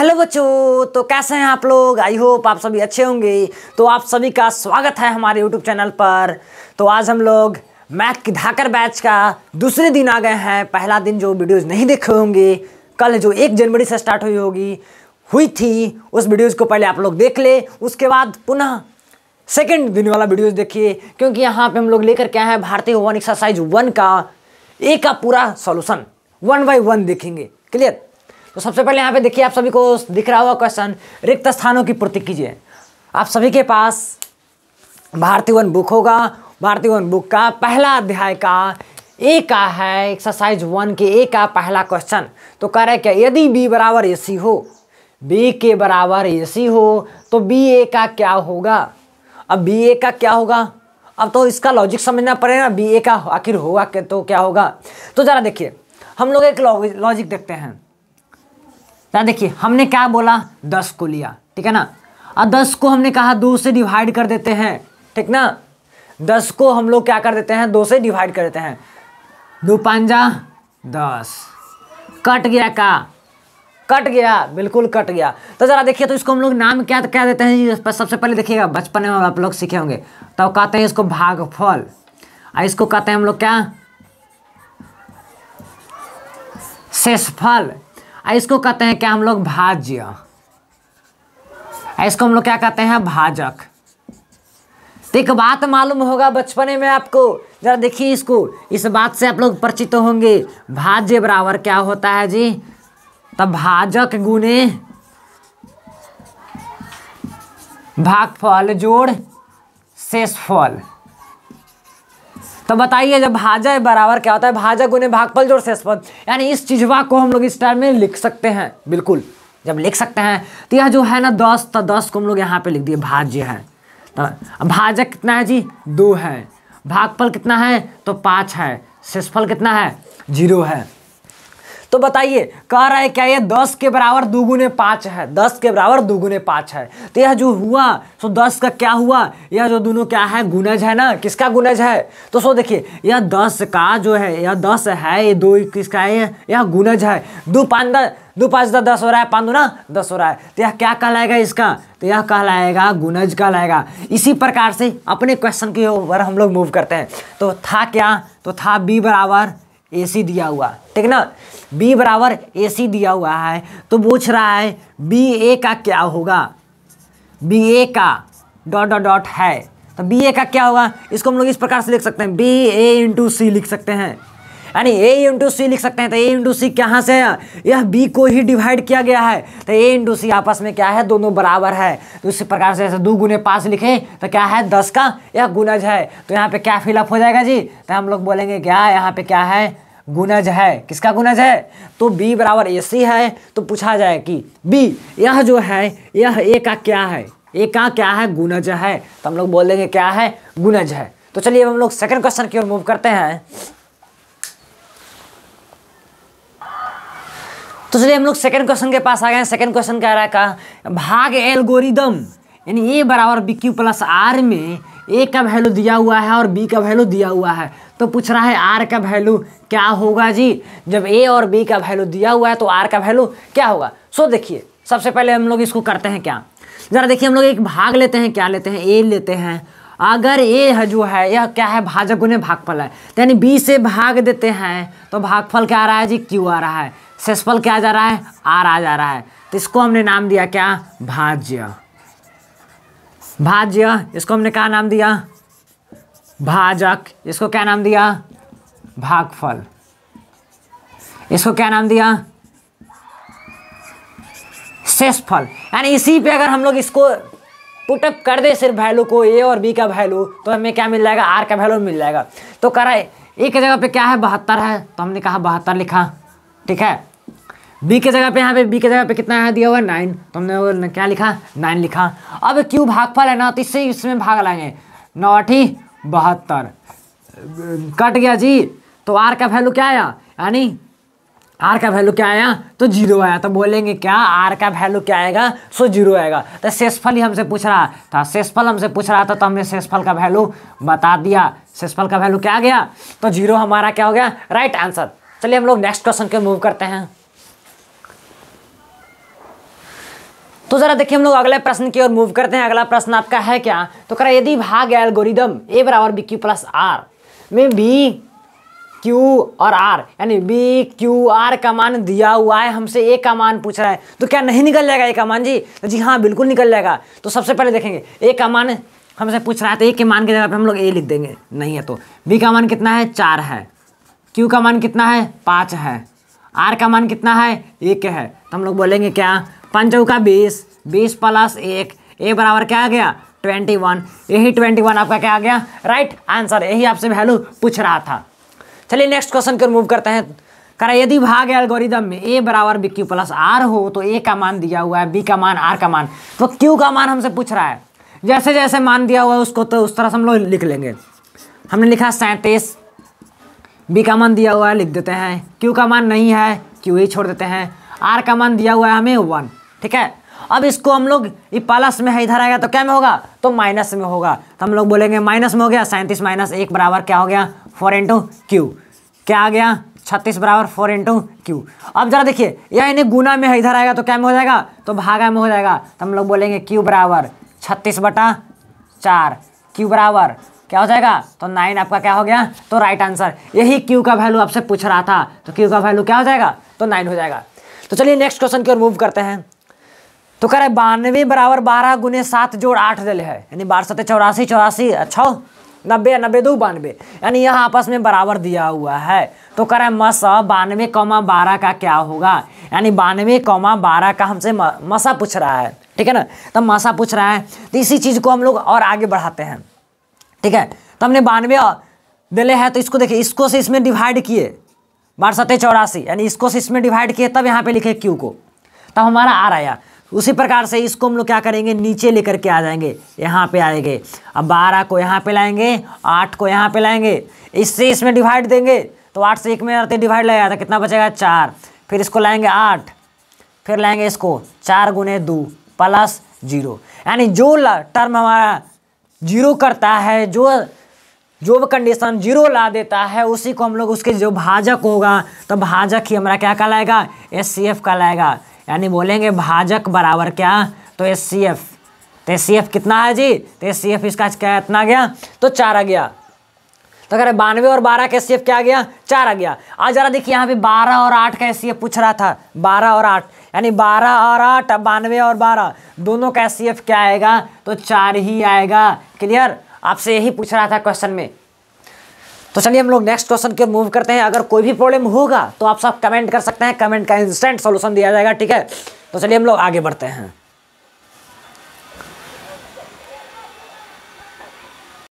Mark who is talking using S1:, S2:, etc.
S1: hello बच्चों तो कैसे हैं आप लोग आई होप आप सभी अच्छे होंगे तो आप सभी का स्वागत है हमारे यूट्यूब चैनल पर तो आज हम लोग मैथ की धाकर बैच का दूसरे दिन आ गए हैं पहला दिन जो वीडियोस नहीं देखे होंगे कल जो एक जनवरी से स्टार्ट हुई होगी हुई थी उस वीडियोज़ को पहले आप लोग देख ले उसके बाद पुनः सेकेंड दिन वाला वीडियोज़ देखिए क्योंकि यहाँ पर हम लोग लेकर के आए हैं भारतीय वन एक्सरसाइज वन का ए का पूरा सोल्यूशन वन बाई वन देखेंगे क्लियर तो सबसे पहले यहाँ पे देखिए आप सभी को दिख रहा हुआ क्वेश्चन रिक्त स्थानों की पूर्ति कीजिए आप सभी के पास भारतीय वन बुक होगा भारतीय वन बुक का पहला अध्याय का ए का है एक्सरसाइज वन के ए का पहला क्वेश्चन तो कह रहे क्या यदि बी बराबर ए सी हो बी के बराबर ए सी हो तो बी ए का क्या होगा अब बी ए का क्या होगा अब तो इसका लॉजिक समझना पड़ेगा बी ए का आखिर होगा तो क्या होगा तो ज़रा देखिए हम लोग एक लॉजिक देखते हैं ना देखिए हमने क्या बोला दस को लिया ठीक है ना और दस को हमने कहा दो से डिवाइड कर देते हैं ठीक ना दस को हम लोग क्या कर देते हैं दो से डिवाइड कर देते हैं दो पांजा दस कट गया का कट गया बिल्कुल कट गया तो ज़रा देखिए तो इसको हम लोग नाम क्या कह देते हैं सबसे पहले देखिएगा बचपन में आप लोग सीखे होंगे तो कहते हैं इसको भागफल और इसको कहते हैं हम लोग क्या शेषफल इसको कहते हैं क्या हम लोग भाज्य इसको हम लोग क्या कहते हैं भाजक तो एक बात मालूम होगा बचपने में आपको जरा देखिए इसको इस बात से आप लोग परिचित होंगे भाज्य बराबर क्या होता है जी तब तो भाजक गुने भागफल जोड़ शेष फल तो बताइए जब भाजा बराबर क्या होता है भाजा गुने भागफल जोड़ स्पद यानी इस चीजवा को हम लोग इस टाइम में लिख सकते हैं बिल्कुल जब लिख सकते हैं तो यह जो है ना दस तो दस को हम लोग यहाँ पे लिख दिए भाज्य है तो भाजक कितना है जी दो है भागफल कितना है तो पाँच है शेषफल कितना है जीरो है तो बताइए कह रहा है क्या ये दस के बराबर दुगुने पाँच है दस के बराबर दुगुने पाँच है तो यह जो हुआ सो दस का क्या हुआ यह जो दोनों क्या है गुनज है ना किसका गुनज है तो सो देखिए यह दस का जो है यह दस है ये दो किसका है यह गुनज है दो पाँच दो पाँच दस दस हो रहा है पाँच दो ना दस हो रहा है तो यह क्या कहलाएगा इसका तो यह कहलाएगा गुनज कहलाएगा इसी प्रकार से अपने क्वेश्चन के ऊपर हम लोग मूव करते हैं तो था क्या तो था बी बराबर ए सी दिया हुआ ठीक ना बी बराबर ए सी दिया हुआ है तो पूछ रहा है बी ए का क्या होगा बी ए का डॉट डॉट डॉट है तो बी ए का क्या होगा इसको हम लोग इस प्रकार से लिख सकते हैं बी ए इंटू सी लिख सकते हैं यानी ए इंटू सी लिख सकते हैं तो ए इंटू सी कहाँ से है यह बी को ही डिवाइड किया गया है तो ए इंटू सी आपस में क्या है दोनों बराबर है तो उसी प्रकार से जैसे दो गुने पाँच लिखें तो क्या है दस का यह गुनज है तो यहाँ पे क्या फिलअप हो जाएगा जी तो हम लोग बोलेंगे क्या यहाँ पे क्या है गुनज है किसका गुनज है तो b बराबर ए सी है तो पूछा जाए कि b यह जो है यह a का क्या है a का क्या है गुनज है तो हम लोग बोल देंगे क्या है गुनज है तो चलिए अब हम लोग सेकंड क्वेश्चन की ओर मूव करते हैं तो चलिए हम लोग सेकंड क्वेश्चन के पास आ गए सेकंड क्वेश्चन क्या रहा है का भाग एल्गोरिदम यानी ए बराबर बी क्यू प्लस आर में ए का वैल्यू दिया हुआ है और बी का वैल्यू दिया हुआ है तो पूछ रहा है आर का वैल्यू क्या होगा जी जब ए और बी का वैल्यू दिया हुआ है तो आर का वैल्यू क्या होगा सो देखिए सबसे पहले हम लोग इसको करते हैं क्या ज़रा देखिए हम लोग एक भाग लेते हैं क्या लेते हैं ए लेते हैं अगर ए है जो है यह क्या है भाजक गुने भागफल है यानी बी से भाग देते हैं तो भागफल क्या आ रहा है जी क्यू आ रहा है सेसफल क्या आ जा रहा है आर आ जा रहा है तो इसको हमने नाम दिया क्या भाज्य भाज्य इसको हमने क्या नाम दिया भाजक इसको क्या नाम दिया भागफल इसको क्या नाम दिया सेसफल यानी इसी पे अगर हम लोग इसको पुटअप कर दे सिर्फ वैल्यू को ए और बी का वैल्यू तो हमें क्या मिल जाएगा आर का वैल्यू मिल जाएगा तो कराए एक जगह पे क्या है बहत्तर है तो हमने कहा बहत्तर लिखा ठीक है बी के जगह पे यहाँ पे बी के जगह पे कितना यहाँ दिया हुआ है नाइन तो हमने क्या लिखा नाइन लिखा अब क्यू भागफल है ना तो इससे इसमें भाग लाएंगे नौ अठी बहत्तर कट गया जी तो आर का वैल्यू क्या आया यानी आर का वैल्यू क्या आया तो जीरो आया तो बोलेंगे क्या आर का वैल्यू क्या आएगा सो जीरो आएगा तो शेषफल ही हमसे पूछ रहा था तो शेषफल हमसे पूछ रहा था तो हमने शेषफल का वैल्यू बता दिया शेषफल का वैल्यू क्या आ गया तो जीरो हमारा क्या हो गया राइट आंसर चलिए हम लोग नेक्स्ट क्वेश्चन के मूव करते हैं तो जरा देखिए हम लोग अगले प्रश्न की ओर मूव करते हैं अगला प्रश्न आपका है क्या तो करा यदि भाग एल्गोरिदम ए बराबर बी क्यू प्लस आर में बी क्यू और आर यानी बी क्यू आर का मान दिया हुआ है हमसे ए का मान पूछ रहा है तो क्या नहीं निकल जाएगा ए का मान जी तो जी हाँ बिल्कुल निकल जाएगा तो सबसे पहले देखेंगे ए का मान हमसे पूछ रहा है तो ए के मान के जगह पर हम लोग ए लिख देंगे नहीं है तो बी का मान कितना है चार है क्यू का मान कितना है पाँच है आर का मान कितना है एक है तो हम लोग बोलेंगे क्या पंचों का बीस बीस प्लस एक ए बराबर क्या आ गया ट्वेंटी वन यही ट्वेंटी वन आपका क्या आ गया राइट आंसर यही आपसे वैल्यू पूछ रहा था चलिए नेक्स्ट क्वेश्चन को मूव करते हैं करें यदि भाग एल्गोरिदम में ए बराबर बी क्यू प्लस आर हो तो ए का मान दिया हुआ है बी का मान आर का मान तो क्यू का मान हमसे पूछ रहा है जैसे जैसे मान दिया हुआ है उसको तो उस तरह से हम लोग लिख लेंगे हमने लिखा सैंतीस बी का मान दिया हुआ है लिख देते हैं क्यू का मान नहीं है क्यू ही छोड़ देते हैं आर का मान दिया हुआ है हमें वन ठीक है अब इसको हम लोग ये प्लस में है इधर आएगा तो क्या में होगा तो माइनस में होगा तो हम लोग बोलेंगे माइनस में हो गया सैंतीस माइनस एक बराबर क्या हो गया फोर इंटू क्यू क्या आ गया छत्तीस बराबर फोर इंटू क्यू अब जरा देखिए यह इन्हें गुना में है इधर आएगा तो क्या में हो जाएगा तो भागा में हो जाएगा तो हम लोग बोलेंगे क्यू बराबर छत्तीस बटा चार क्यू बराबर क्या हो जाएगा तो नाइन आपका क्या हो गया तो राइट आंसर यही क्यू का वैल्यू आपसे पूछ रहा था तो क्यू का वैल्यू क्या हो जाएगा तो नाइन हो जाएगा तो चलिए नेक्स्ट क्वेश्चन की ओर मूव करते हैं तो कह रहे बानवे बराबर बारह गुने सात जोड़ आठ दल है यानी बारह सत्तर चौरासी चौरासी छः नब्बे नब्बे दो बानवे यानी यह आपस में बराबर दिया हुआ है तो कह रहे हैं मस बानवे कौमा बारह का क्या होगा यानी बानवे कौमा बारह का हमसे मसा पूछ रहा है ठीक है ना तो मसा पूछ रहा है तो इसी चीज़ को हम लोग और आगे बढ़ाते हैं ठीक है तो हमने बानवे दिले हैं तो इसको देखिए इसको से इसमें डिवाइड किए बारह सत्तर चौरासी यानी इसको से इसमें डिवाइड किए तब यहाँ पे लिखे क्यू को तब हमारा आ रहा है उसी प्रकार से इसको हम लोग क्या करेंगे नीचे लेकर के आ जाएंगे यहाँ पे आएंगे अब बारह को यहाँ पे लाएंगे आठ को यहाँ पे लाएंगे इससे इसमें डिवाइड देंगे तो आठ से एक में आते डिवाइड लगेगा जाता कितना बचेगा चार फिर इसको लाएंगे आठ फिर लाएंगे इसको चार गुने दो प्लस जीरो यानी जो टर्म हमारा जीरो करता है जो जो कंडीशन जीरो ला देता है उसी को हम लोग उसके जो भाजक होगा तो भाजक ही हमारा क्या कहलाएगा एस सी एफ कहलाएगा यानी बोलेंगे भाजक बराबर क्या तो एस सी एफ तो एस सी एफ कितना है जी तो एस सी एफ इसका क्या इतना गया तो चार आ गया तो कह रहे बानवे और बारह का एस सी एफ क्या आ गया चार आ गया आज जरा देखिए यहाँ पे बारह और आठ का एस सी एफ पूछ रहा था बारह और आठ यानी बारह और आठ बानवे और बारह दोनों का एस सी एफ क्या आएगा तो चार ही आएगा क्लियर आपसे यही पूछ रहा था क्वेश्चन में तो चलिए हम लोग नेक्स्ट क्वेश्चन की ओर मूव करते हैं अगर कोई भी प्रॉब्लम होगा तो आप सब कमेंट कर सकते हैं कमेंट का इंस्टेंट सोल्यूशन दिया जाएगा ठीक है तो चलिए हम लोग आगे बढ़ते हैं